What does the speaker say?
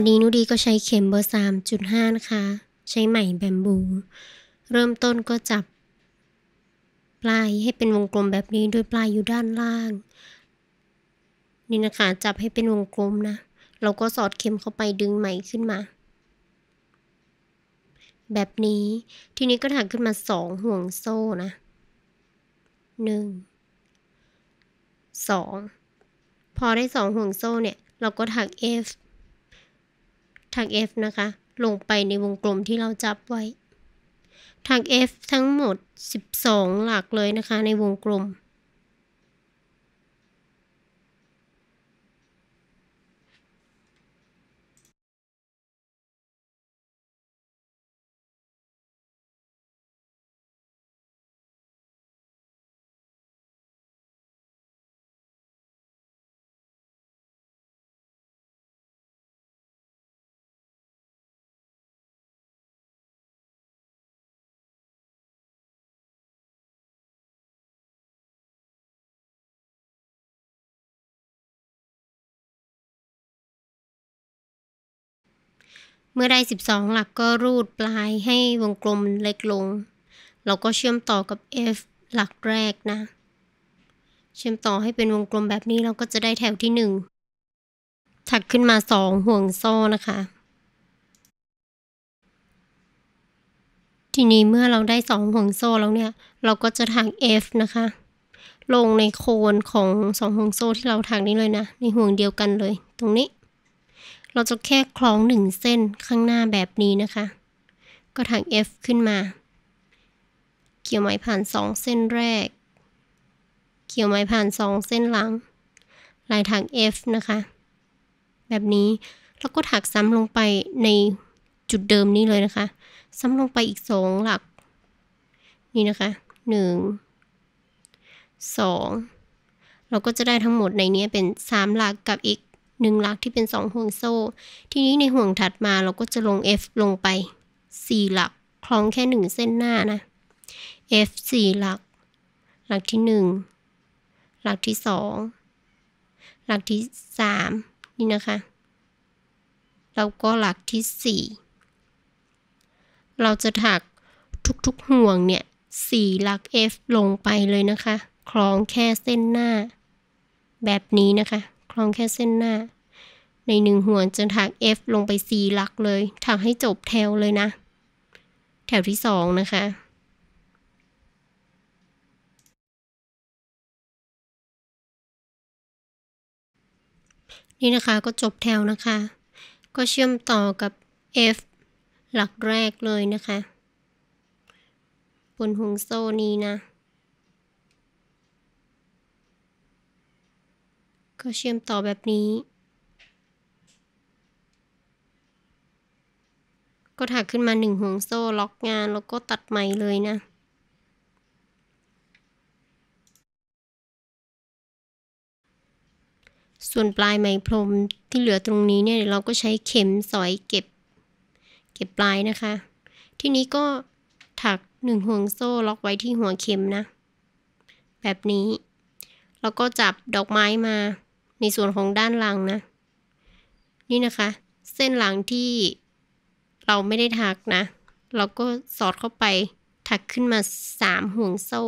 วันนี้นุดีก็ใช้เข็มเบอร์สามจุดห้านะคะ ใช้ไหมแบมบู เริ่มต้นก็จับ ปลายให้เป็นวงกลมแบบนี้ โดยปลายอยู่ด้านล่าง นี่นะคะ จับให้เป็นวงกลมนะ เราก็สอดเข็มเข้าไปดึงไหมขึ้นมา แบบนี้ ทีนี้ก็ถักขึ้นมาสองห่วงโซ่นะ หนึ่งสอง พอได้สองห่วงโซ่เนี่ย เราก็ถัก F าง f นะคะ ลงไปในวงกลมที่เราจับไว้ ทาง f ทั้งหมด 12 หลักเลยนะคะในวงกลมมื่อได้ 12หลักก็รูดปลายให้วงกลมเล็กลงเราก็เชื่อมต่อกับ f หลักแรกนะ เชื่อมต่อให้เป็นวงกลมแบบนี้เราก็จะได้แถวที่1ถัดขึ้นมา2ห่วงโซ่นะคะ ทีนี้เมื่อเราได้ 2 ห่วงโซ่แล้วเนี่ย เราก็จะถัก f นะคะลงในโคนของ2ห่วงโซ่ที่เราถักนี้เลยนะในห่วงเดียวกันเลย ตรงนี้เราจะแค่คล้องหนึ่งเส้นข้างหน้าแบบนี้นะคะก็ถัก F ขึ้นมาเกี่ยวไหมผ่านสองเส้นแรกเกี่ยวไหมผ่านสองเส้นหลังลายถัก F นะคะแบบนี้แล้วก็ถักซ้ำลงไปในจุดเดิมนี้เลยนะคะซ้ำลงไปอีกสองหลัก นี่นะคะหนึ่งสองเราก็จะได้ทั้งหมดในนี้เป็นสามหลักกับอีกหนึ่งหลักที่เป็นสองห่วงโซ่ ทีนี้ในห่วงถัดมาเราก็จะลง F ลงไป4หลัก คล้องแค่หนึ่งเส้นหน้านะ F 4หลัก หลักที่1หลักที่2หลักที่3นี่นะคะ แล้วก็หลักที่4เราจะถักทุก ๆห่วงเนี่ยสี่หลัก F ลงไปเลยนะคะ คล้องแค่เส้นหน้าแบบนี้นะคะลองแค่เส้นหน้าในหนึ่งห่วงจะถัก F ลงไป C หลักเลย ถักให้จบแถวเลยนะ แถวที่สองนะคะ นี่นะคะก็จบแถวนะคะ ก็เชื่อมต่อกับ F หลักแรกเลยนะคะ บนห่วงโซ่นี้นะก็เชื่อมต่อแบบนี้ ก็ถักขึ้นมาหนึ่งห่วงโซ่ล็อกงานแล้วก็ตัดไหมเลยนะ ส่วนปลายไหมพรมที่เหลือตรงนี้เนี่ยเราก็ใช้เข็มสอยเก็บ เก็บปลายนะคะ ทีนี้ก็ถักหนึ่งห่วงโซ่ล็อกไว้ที่หัวเข็มนะ แบบนี้แล้วก็จับดอกไม้มาในส่วนของด้านหลังนะ นี่นะคะ เส้นหลังที่เราไม่ได้ถักนะ เราก็สอดเข้าไปถักขึ้นมาสามห่วงโซ่